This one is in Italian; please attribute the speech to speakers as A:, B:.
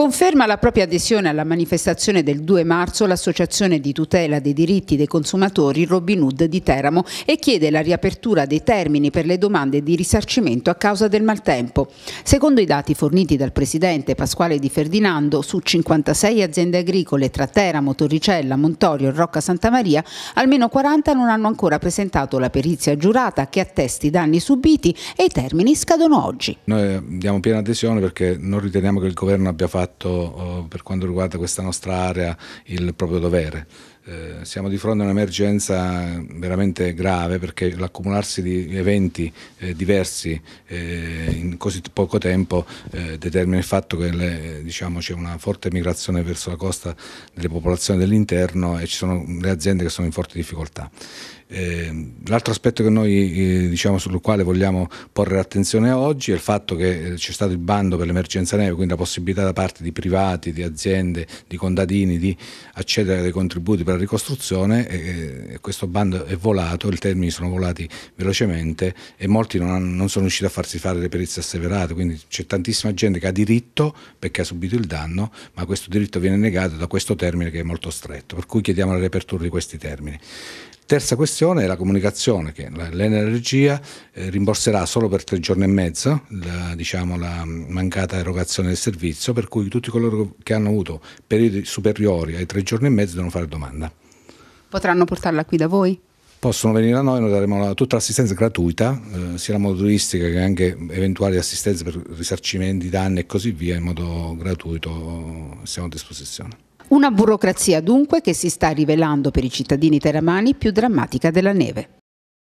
A: Conferma la propria adesione alla manifestazione del 2 marzo l'Associazione di tutela dei diritti dei consumatori Robin Hood di Teramo e chiede la riapertura dei termini per le domande di risarcimento a causa del maltempo. Secondo i dati forniti dal presidente Pasquale Di Ferdinando, su 56 aziende agricole tra Teramo, Torricella, Montorio e Rocca Santa Maria, almeno 40 non hanno ancora presentato la perizia giurata che attesti i danni subiti e i termini scadono oggi.
B: Noi eh, diamo piena adesione perché non riteniamo che il governo abbia fatto fatto eh, per quanto riguarda questa nostra area il proprio dovere. Eh, siamo di fronte a un'emergenza veramente grave perché l'accumularsi di eventi eh, diversi eh, in così poco tempo eh, determina il fatto che le, diciamo, c'è una forte migrazione verso la costa delle popolazioni dell'interno e ci sono le aziende che sono in forte difficoltà. Ehm, l'altro aspetto noi, eh, diciamo, sul quale vogliamo porre attenzione oggi è il fatto che c'è stato il bando per l'emergenza neve, quindi la possibilità da parte di privati, di aziende, di contadini di accedere ai contributi per la ricostruzione e, questo bando è volato, i termini sono volati velocemente e molti non, hanno, non sono riusciti a farsi fare le perizie asseverate, quindi c'è tantissima gente che ha diritto perché ha subito il danno, ma questo diritto viene negato da questo termine che è molto stretto, per cui chiediamo la riapertura di questi termini. Terza questione è la comunicazione, che l'energia eh, rimborserà solo per tre giorni e mezzo la, diciamo, la mancata erogazione del servizio, per cui tutti coloro che hanno avuto periodi superiori ai tre giorni e mezzo devono fare domanda.
A: Potranno portarla qui da voi?
B: possono venire a noi, noi daremo tutta l'assistenza gratuita, eh, sia la motoristica che anche eventuali assistenze per risarcimenti, danni e così via, in modo gratuito eh, siamo a disposizione.
A: Una burocrazia dunque che si sta rivelando per i cittadini teramani più drammatica della neve.